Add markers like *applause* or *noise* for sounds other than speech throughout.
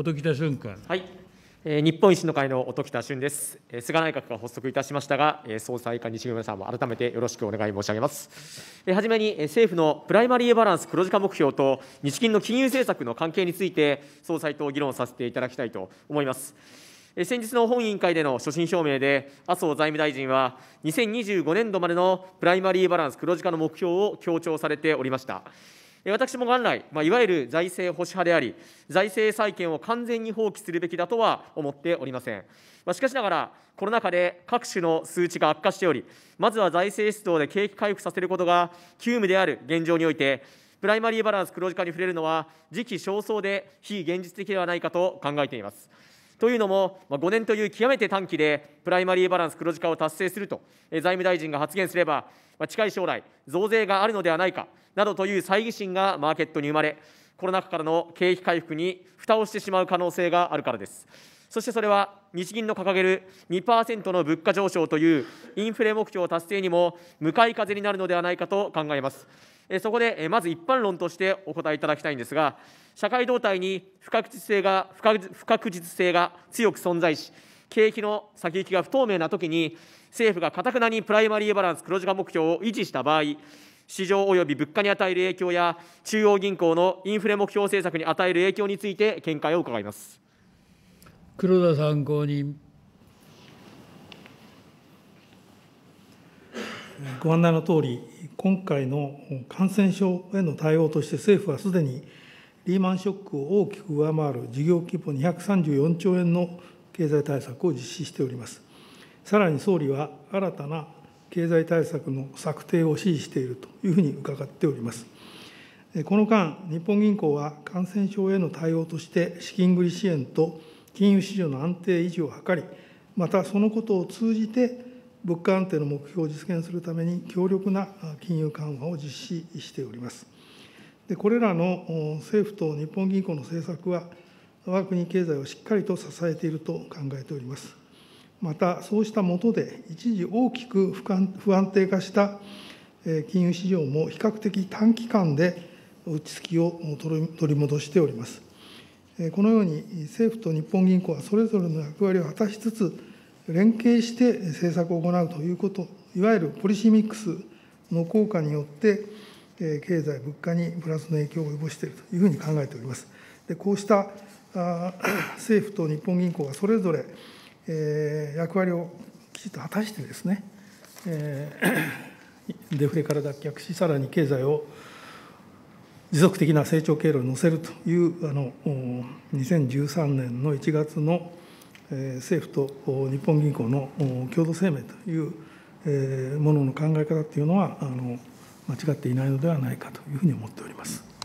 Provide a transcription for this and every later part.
音喜多俊君。はい。日本維新の会の音喜多俊です。菅内閣が発足いたしましたが、総裁か西村さんも改めてよろしくお願い申し上げます。はじめに政府のプライマリーバランス黒字化目標と日銀の金融政策の関係について、総裁と議論させていただきたいと思います。先日の本委員会での所信表明で、麻生財務大臣は、2025年度までのプライマリーバランス黒字化の目標を強調されておりました。私も元来、まあ、いわゆる財政保守派であり、財政再建を完全に放棄するべきだとは思っておりません。まあ、しかしながら、コロナ禍で各種の数値が悪化しており、まずは財政出動で景気回復させることが急務である現状において、プライマリーバランス黒字化に触れるのは、時期尚早で非現実的ではないかと考えています。というのも、まあ、5年という極めて短期で、プライマリーバランス黒字化を達成すると、え財務大臣が発言すれば、まあ、近い将来、増税があるのではないかなどという猜疑心がマーケットに生まれ、コロナ禍からの景気回復に蓋をしてしまう可能性があるからです。そしてそれは日銀の掲げる2%の物価上昇というインフレ目標達成にも向かい風になるのではないかと考えます。そこでまず一般論としてお答えいただきたいんですが、社会動態に不確実性が不確実性が強く存在し、景気の先行きが不透明なときに、政府がかたくなにプライマリーバランス黒字化目標を維持した場合、市場及び物価に与える影響や、中央銀行のインフレ目標政策に与える影響について、見解を伺います黒田参考人。ご案内のとおり、今回の感染症への対応として政府はすでにリーマンショックを大きく上回る事業規模234兆円の経済対策を実施しております。さらに総理は新たな経済対策の策定を指示しているというふうに伺っております。この間、日本銀行は感染症への対応として資金繰り支援と金融市場の安定維持を図り、またそのことを通じて物価安定の目標を実現するために、強力な金融緩和を実施しております。でこれらの政府と日本銀行の政策は、我が国経済をしっかりと支えていると考えております。また、そうした下で、一時大きく不安定化した金融市場も比較的短期間で落ち着きを取り戻しております。このように政府と日本銀行はそれぞれの役割を果たしつつ、連携して政策を行うということ、いわゆるポリシーミックスの効果によって、経済、物価にプラスの影響を及ぼしているというふうに考えております。でこうした *coughs* 政府と日本銀行がそれぞれ、えー、役割をきちっと果たしてですね、えー、*coughs* デフレから脱却し、さらに経済を持続的な成長経路に乗せるというあの2013年の1月の政府と日本銀行の共同声明というものの考え方というのは間違っていないのではないかというふうに思っております。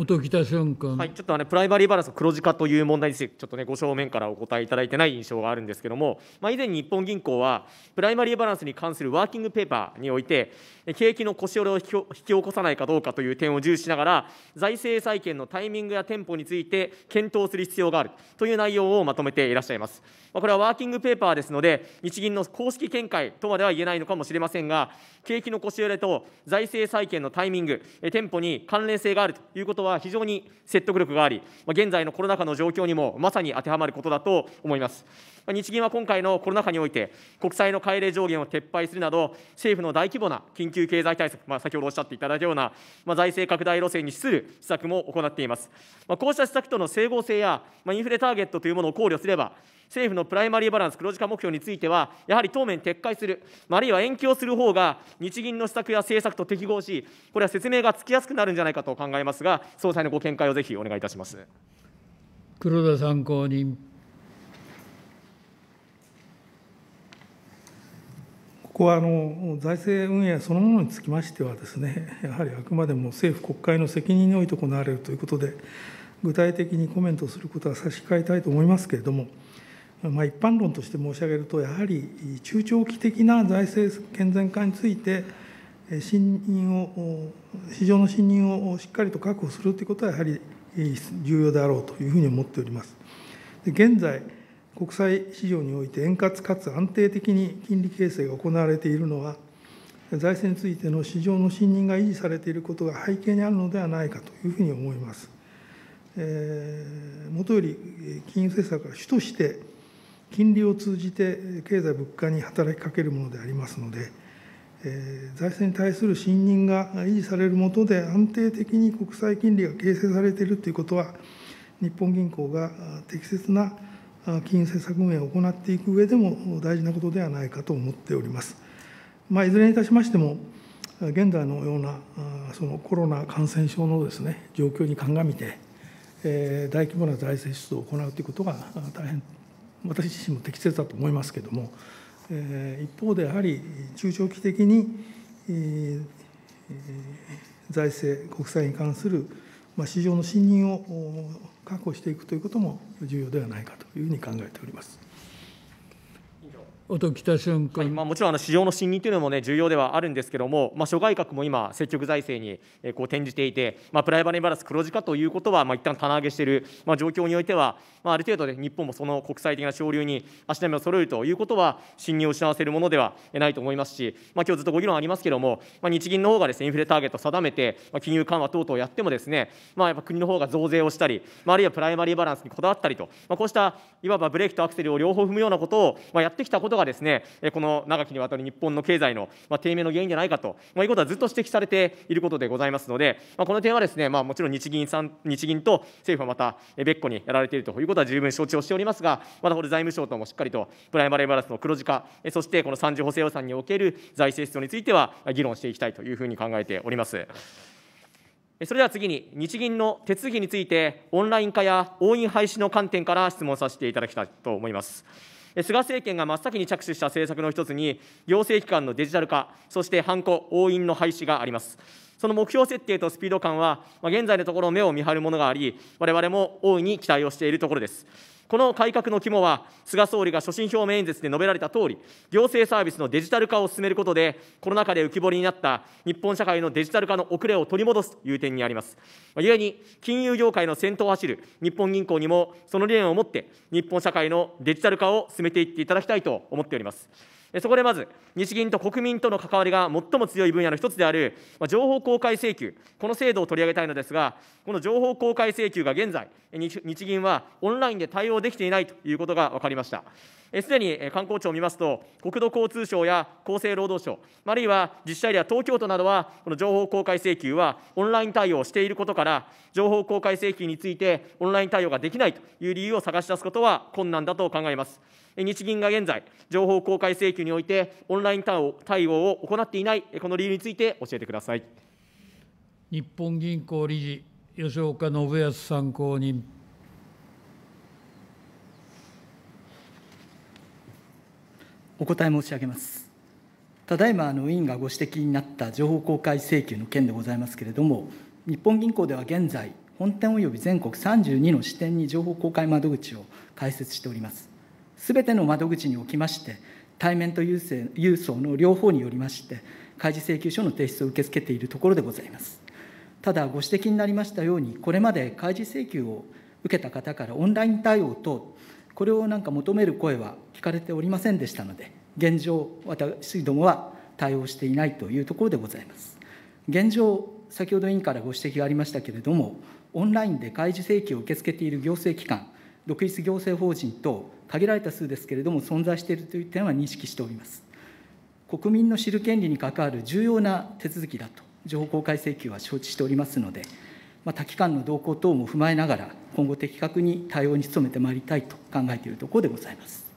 音喜多俊君、はい、ちょっとあのプライマリーバランスの黒字化という問題について、ちょっとね、ご正面からお答えいただいてない印象があるんですけども、まあ、以前、日本銀行は、プライマリーバランスに関するワーキングペーパーにおいて、景気の腰折れを引き起こさないかどうかという点を重視しながら、財政再建のタイミングやテンポについて検討する必要があるという内容をまとめていらっしゃいます。まあ、これはワーキングペーパーですので、日銀の公式見解とまでは言えないのかもしれませんが、景気の腰折れと財政再建のタイミング、テンポに関連性があるということは、は非常に説得力があり、現在のコロナ禍の状況にもまさに当てはまることだと思います。日銀は今回のコロナ禍において、国債の買い入れ上限を撤廃するなど、政府の大規模な緊急経済対策、まあ、先ほどおっしゃっていただいたような、まあ、財政拡大路線に資する施策も行っています。まあ、こうした施策との整合性や、まあ、インフレターゲットというものを考慮すれば、政府のプライマリーバランス黒字化目標については、やはり当面撤回する、あるいは延期をする方が、日銀の施策や政策と適合し、これは説明がつきやすくなるんじゃないかと考えますが、総裁のご見解をぜひお願いいたします。黒田参考人。ここはあの財政運営そのものにつきましてはです、ね、やはりあくまでも政府、国会の責任において行われるということで、具体的にコメントすることは差し控えたいと思いますけれども、まあ、一般論として申し上げると、やはり中長期的な財政健全化について、信任を、市場の信任をしっかりと確保するということは、やはり重要であろうというふうに思っております。で現在、国際市場において円滑かつ安定的に金利形成が行われているのは、財政についての市場の信任が維持されていることが背景にあるのではないかというふうに思います。えー、もとより金融政策が主として金利を通じて経済物価に働きかけるものでありますので、えー、財政に対する信任が維持されるもとで安定的に国債金利が形成されているということは日本銀行が適切な金融政策運営を行っていく上でも大事なことではないかと思っております。まあ、いずれにいたしましても現在のようなそのコロナ感染症のです、ね、状況に鑑みて、えー、大規模な財政出動を行うということが大変私自身も適切だと思いますけれども、え一方でやはり中長期的に、え財政、国債に関する、ま市場の信任を確保していくということも重要ではないかというふうに考えております。音喜俊君、はい、まあ、もちろんあの市場の信任というのも、ね、重要ではあるんですけれども、まあ、諸外国も今、積極財政に、えこう転じていて、まあ、プライバリーバランス黒字化ということは、まあ一旦棚上げしている、まあ、状況においては、まあ、ある程度、ね、日本もその国際的な潮流に足並みを揃えるということは、信任を失わせるものではないと思いますし、まあ今日ずっとご議論ありますけれども、まあ、日銀の方がですねインフレターゲットを定めて、まあ、金融緩和等々やっても、ですね、まあ、やっぱ国の方が増税をしたり、まあ、あるいはプライマリーバランスにこだわったりと、まあ、こうしたいわばブレーキとアクセルを両方踏むようなことを、まあ、やってきたことがですねこの長きにわたる日本の経済の低迷の原因じゃないかということはずっと指摘されていることでございますので、この点はですね、まあ、もちろん日銀さん日銀と政府はまた別個にやられているということは十分承知をしておりますが、またこれ、財務省ともしっかりとプライマリーバランスの黒字化、そしてこの三次補正予算における財政出動については議論していきたいというふうに考えております。それでは次に、日銀の手続きについて、オンライン化や押印廃止の観点から質問させていただきたいと思います。菅政権が真っ先に着手した政策の一つに、行政機関のデジタル化、そして犯行、コ、押印の廃止があります。その目標設定とスピード感は、現在のところ目を見張るものがあり、われわれも大いに期待をしているところです。この改革の肝は、菅総理が所信表明演説で述べられたとおり、行政サービスのデジタル化を進めることで、コロナ禍で浮き彫りになった日本社会のデジタル化の遅れを取り戻すという点にあります。ゆえに、金融業界の先頭を走る日本銀行にも、その理念を持って、日本社会のデジタル化を進めていっていただきたいと思っております。そこでまず、日銀と国民との関わりが最も強い分野の一つである、情報公開請求、この制度を取り上げたいのですが、この情報公開請求が現在、日銀はオンラインで対応できていないということが分かりました。すでに観光庁を見ますと、国土交通省や厚生労働省、あるいは自治体では東京都などは、この情報公開請求はオンライン対応していることから、情報公開請求についてオンライン対応ができないという理由を探し出すことは困難だと考えます。日銀が現在、情報公開請求において、オンライン対応を行っていない、この理由について教えてください。日本銀行理事、吉岡信康参考人。お答え申し上げます。ただいま、あの委員がご指摘になった情報公開請求の件でございますけれども、日本銀行では現在、本店及び全国32の支店に情報公開窓口を開設しております。すべての窓口におきまして、対面と郵送の両方によりまして、開示請求書の提出を受け付けているところでございます。ただ、ご指摘になりましたように、これまで開示請求を受けた方からオンライン対応等、これをなんか求める声は聞かれておりませんでしたので、現状、私どもは対応していないというところでございます。現状、先ほど委員からご指摘がありましたけれども、オンラインで開示請求を受け付けている行政機関、独立行政法人等、限られた数ですけれども、存在しているという点は認識しております。国民の知る権利に関わる重要な手続きだと、情報公開請求は承知しておりますので、まあ、他機関の動向等も踏まえながら、今後、的確に対応に努めてまいりたいと考えているところでございます。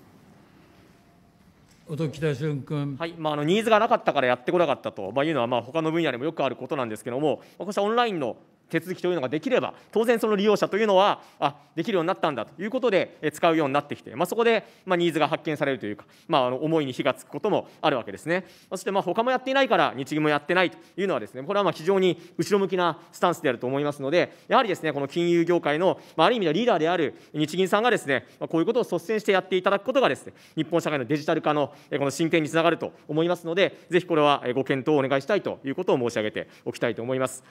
音喜俊君、はいまあ、あのニーズがなかったからやってこなかったと、まあ、いうのはまあ他の分野でもよくあることなんですけども、こうしたオンラインの手続きというのができれば当然その利用者というのはあできるようになったんだということで、え使うようになってきて、まあ、そこで、まニーズが発見されるというか、まあ、あの思いに火がつくこともあるわけですねそしてまあ他もやっていないから日銀もやってないというのはですねこれはま非常に後ろ向きなスタンスであると思いますのでやはりですねこの金融業界の、まあ、る意味のリーダーである日銀さんがですねこういうことを率先してやっていただくことがですね日本社会のデジタル化のこの進展につながると思いますのでぜひこれはご検討をお願いしたいということを申し上げておきたいと思います。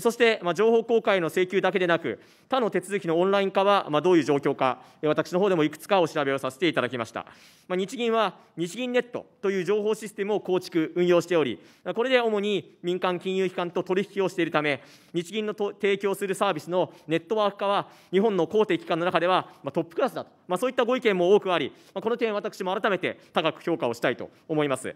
そして、まあ、情報公開の請求だけでなく、他の手続きのオンライン化は、まあ、どういう状況か、私の方でもいくつかお調べをさせていただきました。まあ、日銀は、日銀ネットという情報システムを構築、運用しており、これで主に民間金融機関と取引をしているため、日銀の提供するサービスのネットワーク化は、日本の公的機関の中では、まあ、トップクラスだと、まあ、そういったご意見も多くあり、まあ、この点、私も改めて高く評価をしたいと思います。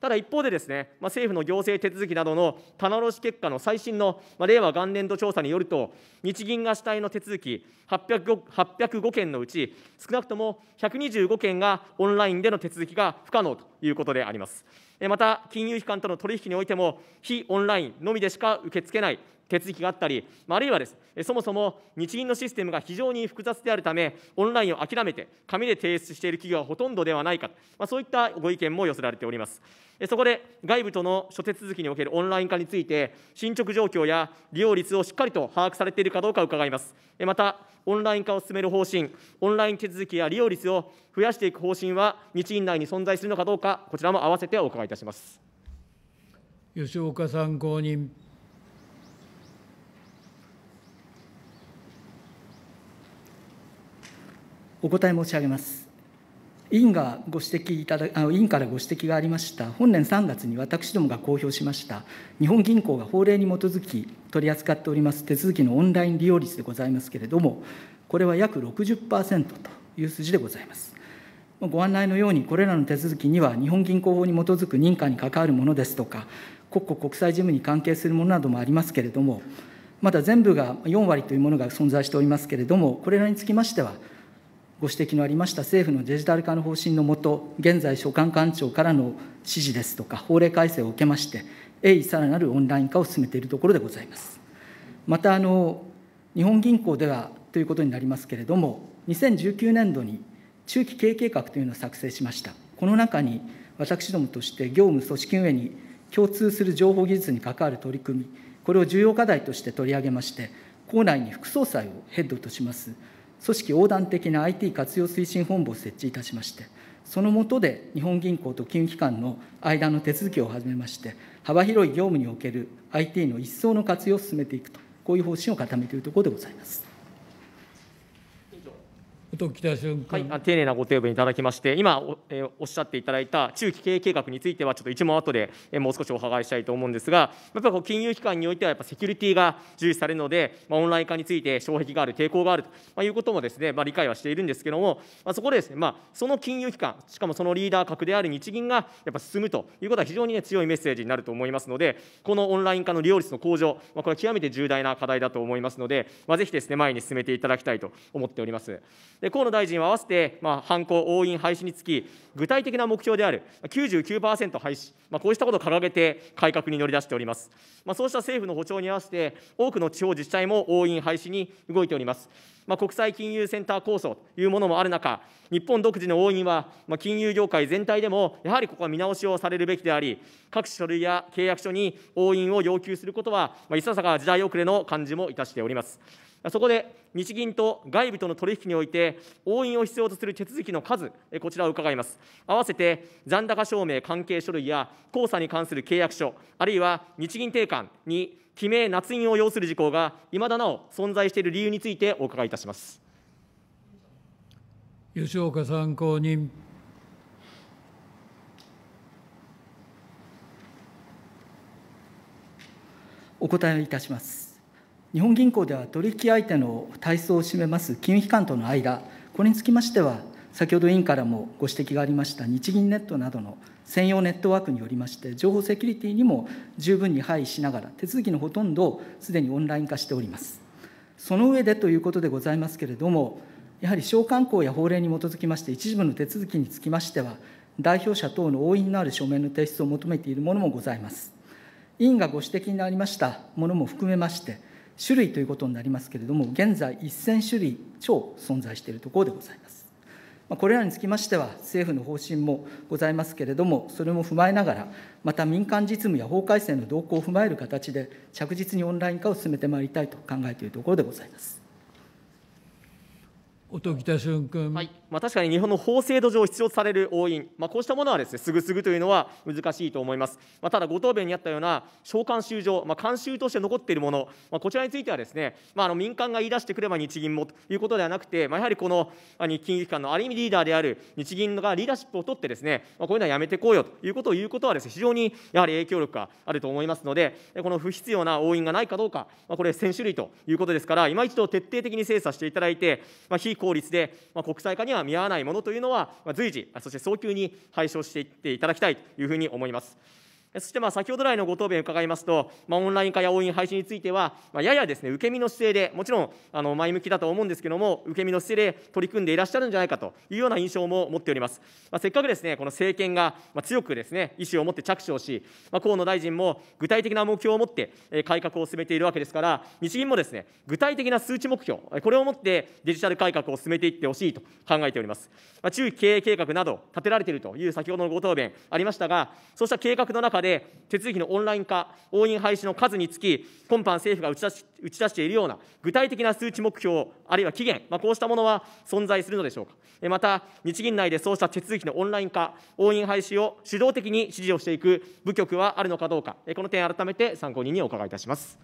ただ一方でですね、まあ、政府の行政手続きなどの棚卸し結果の最新の、まあ、令和元年度調査によると、日銀が主体の手続き 805, 805件のうち、少なくとも125件がオンラインでの手続きが不可能ということであります。また、金融機関との取引においても、非オンラインのみでしか受け付けない手続きがあったり、あるいはです、そもそも日銀のシステムが非常に複雑であるため、オンラインを諦めて、紙で提出している企業はほとんどではないか、まあ、そういったご意見も寄せられております。そこで外部との諸手続きにおけるオンライン化について、進捗状況や利用率をしっかりと把握されているかどうか伺います。また、オンライン化を進める方針、オンライン手続きや利用率を増やしていく方針は、日銀内に存在するのかどうか、こちらも併せてお伺いいたします。吉岡参考人。お答え申し上げます。委員がご指摘いただあ委員からご指摘がありました、本年3月に私どもが公表しました、日本銀行が法令に基づき取り扱っております手続きのオンライン利用率でございますけれども、これは約60%という数字でございます。ご案内のように、これらの手続きには、日本銀行法に基づく認可に関わるものですとか、国庫国際事務に関係するものなどもありますけれども、まだ全部が4割というものが存在しておりますけれども、これらにつきましては、ご指摘のありました政府のデジタル化の方針のもと、現在、所管官庁からの指示ですとか、法令改正を受けまして、鋭意さらなるオンライン化を進めているところでございます。また、あの日本銀行ではということになりますけれども、2019年度に中期経営計画というのを作成しました。この中に、私どもとして業務組織運営に共通する情報技術に関わる取り組み、これを重要課題として取り上げまして、校内に副総裁をヘッドとします組織横断的な IT 活用推進本部を設置いたしまして、その下で日本銀行と金融機関の間の手続きを始めまして、幅広い業務における IT の一層の活用を進めていくと、こういう方針を固めているところでございます。音喜た瞬間、はい、丁寧なご提言いただきまして、今お,、えー、おっしゃっていただいた中期経営計画については、ちょっと一問後で、えー、もう少しお伺いしたいと思うんですが、やっぱり金融機関においては、やっぱセキュリティが重視されるので、まあ、オンライン化について障壁がある、抵抗があると、まあ、いうこともですね、まあ、理解はしているんですけれども、まあ、そこでですね、まあ、その金融機関、しかもそのリーダー格である日銀がやっぱ進むということは、非常に、ね、強いメッセージになると思いますので、このオンライン化の利用率の向上、まあ、これは極めて重大な課題だと思いますので、まあ、ぜひですね、前に進めていただきたいと思っております。で河野大臣は合わせて、まあ、犯行、押印廃止につき、具体的な目標である99%廃止、まあ、こうしたことを掲げて改革に乗り出しております。まあ、そうした政府の補調に合わせて、多くの地方自治体も押印廃止に動いております。まあ、国際金融センター構想というものもある中、日本独自の押印は、まあ、金融業界全体でも、やはりここは見直しをされるべきであり、各種書類や契約書に押印を要求することは、まあ、いささか時代遅れの感じもいたしております。そこで日銀と外部との取引において、押印を必要とする手続きの数、こちらを伺います。合わせて残高証明関係書類や、交差に関する契約書、あるいは日銀定款に記名・捺印を要する事項が、いまだなお存在している理由についてお伺いいたします。吉岡参考人。お答えいたします。日本銀行では取引相手の体操を占めます金融機関との間、これにつきましては、先ほど委員からもご指摘がありました日銀ネットなどの専用ネットワークによりまして、情報セキュリティにも十分に配慮しながら、手続きのほとんどをすでにオンライン化しております。その上でということでございますけれども、やはり商慣行や法令に基づきまして、一部の手続きにつきましては、代表者等の応印のある書面の提出を求めているものもございます。委員がご指摘になりましたものも含めまして、種類ということになりますけれども、現在1000種類超存在しているところでございます。これらにつきましては、政府の方針もございますけれども、それも踏まえながら、また民間実務や法改正の動向を踏まえる形で、着実にオンライン化を進めてまいりたいと考えているところでございます。音喜多俊君。はいまあ、確かに日本の法制度上必要とされる押印、まあ、こうしたものはですねすぐすぐというのは難しいと思います、まあ、ただご答弁にあったような召喚集状、まあ、慣習として残っているもの、まあ、こちらについてはですね、まあ、あの民間が言い出してくれば日銀もということではなくて、まあ、やはりこの金融機関のある意味リーダーである日銀がリーダーシップを取ってですね、まあ、こういうのはやめていこうよということを言うことはですね非常にやはり影響力があると思いますのでこの不必要な押印がないかどうか、まあ、これ1000種類ということですから今一度徹底的に精査していただいて、まあ、非効率で、まあ、国際化にはは見合わないものというのは、随時、そして早急に解消していっていただきたいというふうに思います。そしてまあ先ほど来のご答弁伺いますと、まあ、オンライン化や応援廃止については、まあ、ややです、ね、受け身の姿勢で、もちろんあの前向きだと思うんですけれども、受け身の姿勢で取り組んでいらっしゃるんじゃないかというような印象も持っております。まあ、せっかくです、ね、この政権が強くです、ね、意思を持って着手をし、まあ、河野大臣も具体的な目標を持って改革を進めているわけですから、日銀もですね具体的な数値目標、これをもってデジタル改革を進めていってほしいと考えております。まあ、中期経営計画など立てられているという先ほどのご答弁ありましたが、そうした計画の中でで手続きのオンライン化、応印廃止の数につき、今般政府が打ち出し打ち出しているような具体的な数値目標、あるいは期限、まあ、こうしたものは存在するのでしょうか。また、日銀内でそうした手続きのオンライン化、応印廃止を主導的に指示をしていく部局はあるのかどうか、この点、改めて参考人にお伺いいたします。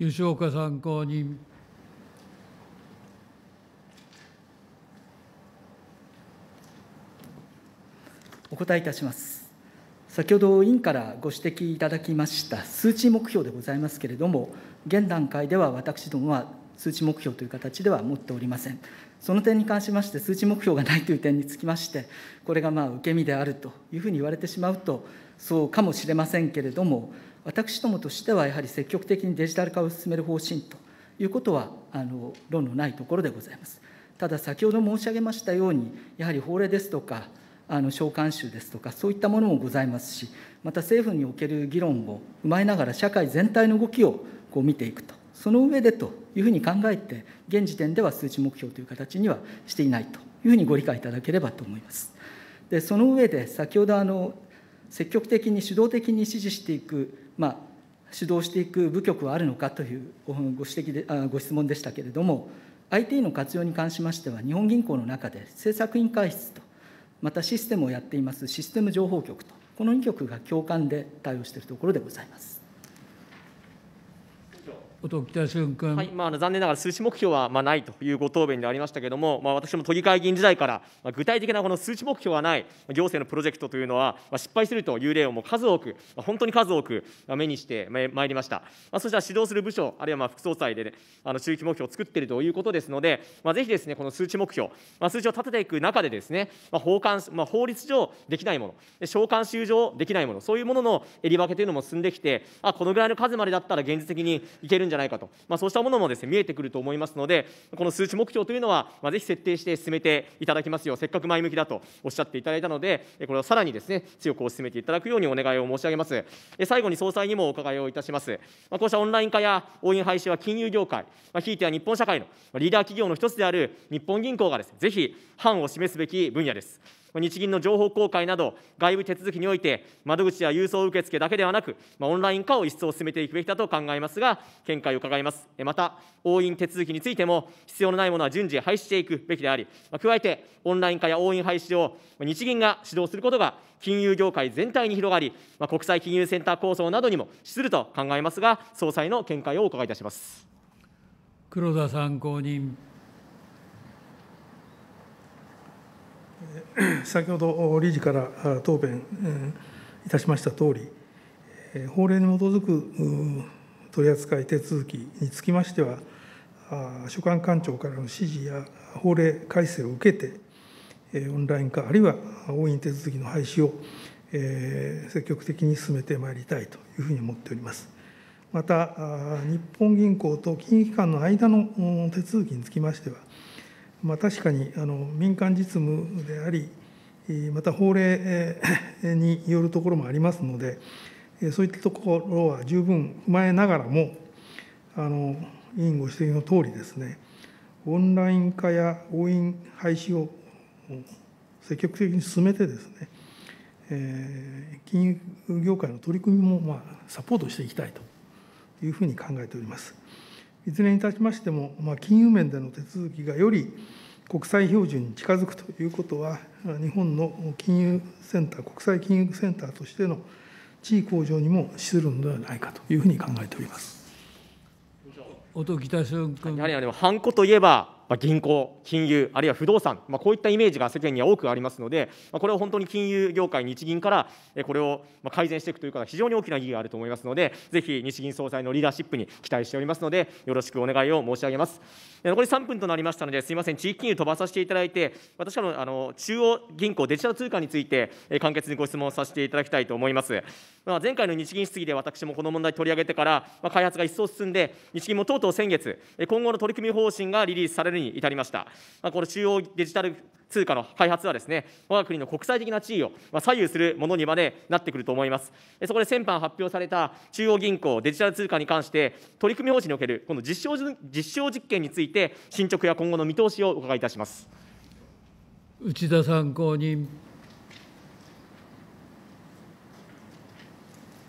吉岡参考人。お答えいたします。先ほど委員からご指摘いただきました数値目標でございますけれども、現段階では私どもは数値目標という形では持っておりません。その点に関しまして、数値目標がないという点につきまして、これがまあ受け身であるというふうに言われてしまうと、そうかもしれませんけれども、私どもとしてはやはり積極的にデジタル化を進める方針ということは、あの論のないところでございます。ただ、先ほど申し上げましたように、やはり法令ですとか、あの召喚集ですとか、そういったものもございますし、また政府における議論を踏まえながら、社会全体の動きをこう見ていくと、その上でというふうに考えて、現時点では数値目標という形にはしていないというふうにご理解いただければと思います。でその上で、先ほどあの積極的に主導的に支持していく、まあ、主導していく部局はあるのかというご指摘であご質問でしたけれども、IT の活用に関しましては、日本銀行の中で政策委員会室とまたシステムをやっていますシステム情報局とこの2局が共感で対応しているところでございます。後藤北俊君、はいまあ、残念ながら数値目標はまあないというご答弁でありましたけれども、まあ、私も都議会議員時代から、まあ、具体的なこの数値目標はない行政のプロジェクトというのは、まあ、失敗するという例をもう数多く、まあ、本当に数多く目にしてまいりました、まあ、そして指導する部署、あるいはまあ副総裁で、ね、あの中期目標を作っているということですので、まあ、ぜひです、ね、この数値目標、まあ、数値を立てていく中でです、ね、まあ法管まあ、法律上できないもの、召喚収上できないもの、そういうもののえり分けというのも進んできて、あこのぐらいの数までだったら現実的にいけるんじゃゃないかと、まあ、そうしたものもです、ね、見えてくると思いますので、この数値目標というのは、まあ、ぜひ設定して進めていただきますよう、せっかく前向きだとおっしゃっていただいたので、これをさらにです、ね、強く推し進めていただくようにお願いを申し上げます。最後に総裁にもお伺いをいたします。まあ、こうしたオンライン化や応援廃止は金融業界、まあ、ひいては日本社会のリーダー企業の一つである日本銀行がです、ね、ぜひ範を示すべき分野です。日銀の情報公開など、外部手続きにおいて、窓口や郵送受付だけではなく、オンライン化を一層進めていくべきだと考えますが、見解を伺います。また、押印手続きについても、必要のないものは順次廃止していくべきであり、加えて、オンライン化や押印廃止を日銀が指導することが、金融業界全体に広がり、国際金融センター構想などにも資すると考えますが、総裁の見解をお伺いいたします。黒田参考人。先ほど理事から答弁いたしましたとおり、法令に基づく取り扱い手続きにつきましては、所管官庁からの指示や法令改正を受けて、オンライン化、あるいは応印手続きの廃止を積極的に進めてまいりたいというふうに思っております。また、日本銀行と金融機関の間の手続きにつきましては、まあ、確かにあの民間実務であり、また法令によるところもありますので、そういったところは十分踏まえながらも、あの委員ご指摘のとおりですね、オンライン化や押印廃止を積極的に進めてですね、金融業界の取り組みもまあサポートしていきたいというふうに考えております。いずれにいたしましても、まあ、金融面での手続きがより国際標準に近づくということは、日本の金融センター、国際金融センターとしての地位向上にも資するのではないかというふうに考えております。音喜多君やはりあのハンコといえば銀行、金融、あるいは不動産、まあ、こういったイメージが世間には多くありますので、まあ、これを本当に金融業界、日銀からこれを改善していくというこ非常に大きな意義があると思いますので、ぜひ日銀総裁のリーダーシップに期待しておりますので、よろしくお願いを申し上げます。残り3分となりましたので、すみません、地域金融飛ばさせていただいて、私からのあの中央銀行デジタル通貨について、簡潔にご質問させていただきたいと思います。まあ、前回の日銀質疑で私もこの問題取り上げてから、開発が一層進んで、日銀もとうとう先月、今後の取り組み方針がリリースされるるに至りました。まあ、この中央デジタル通貨の開発はですね、我が国の国際的な地位を左右するものにまでなってくると思います。そこで先般発表された中央銀行デジタル通貨に関して、取り組み方針におけるこの実証実証実験について、進捗や今後の見通しをお伺いいたします。内田参考人。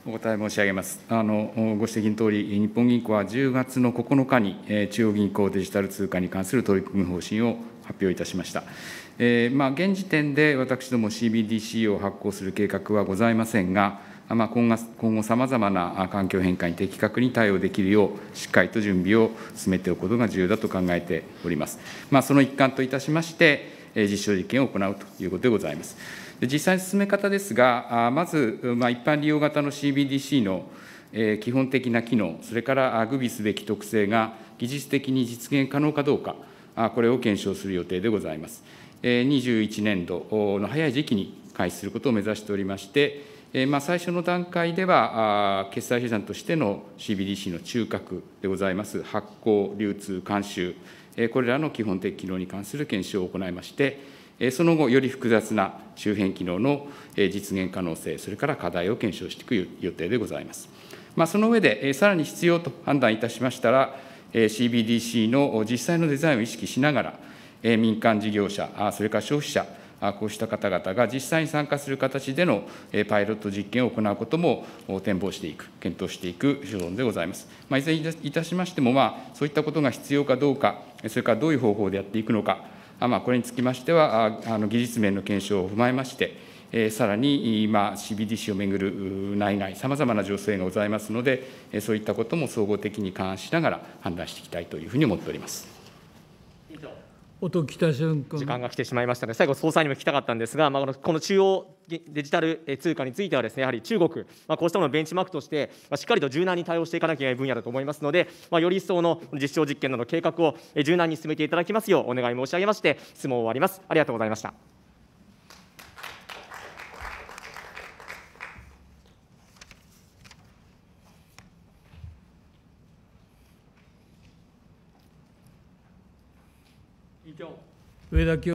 お答え申し上げます。あのご指摘のとおり、日本銀行は10月の9日に、中央銀行デジタル通貨に関する取り組み方針を発表いたしました。えー、まあ、現時点で私ども CBDC を発行する計画はございませんが、まあ、今後、さまざまな環境変化に的確に対応できるよう、しっかりと準備を進めておくことが重要だと考えております。まあ、その一環といたしまして、実証実験を行うということでございます。実際の進め方ですが、まず、まあ、一般利用型の CBDC の基本的な機能、それから具備すべき特性が技術的に実現可能かどうか、これを検証する予定でございます。21年度の早い時期に開始することを目指しておりまして、まあ、最初の段階では、決済手段としての CBDC の中核でございます、発行、流通、監修、これらの基本的機能に関する検証を行いまして、その後、より複雑な周辺機能の実現可能性、それから課題を検証していく予定でございます。まあ、その上で、さらに必要と判断いたしましたら、CBDC の実際のデザインを意識しながら、民間事業者、それから消費者、こうした方々が実際に参加する形でのパイロット実験を行うことも展望していく、検討していく所存でございます。まあ、いずれいたしましても、まあ、そういったことが必要かどうか、それからどういう方法でやっていくのか、まあ、これにつきましては、あの技術面の検証を踏まえまして、えー、さらに今、CBDC をめぐる内外、さまざまな情勢がございますので、そういったことも総合的に勘案しながら判断していきたいというふうに思っております。音来た瞬間時間が来てしまいましたの、ね、で、最後、総裁にも聞きたかったんですが、まあ、この中央デジタル通貨についてはです、ね、やはり中国、まあ、こうしたものをベンチマークとして、まあ、しっかりと柔軟に対応していかなきゃいけない分野だと思いますので、まあ、より一層の実証実験など計画を柔軟に進めていただきますようお願い申し上げまして、質問を終わります。ありがとうございました。with a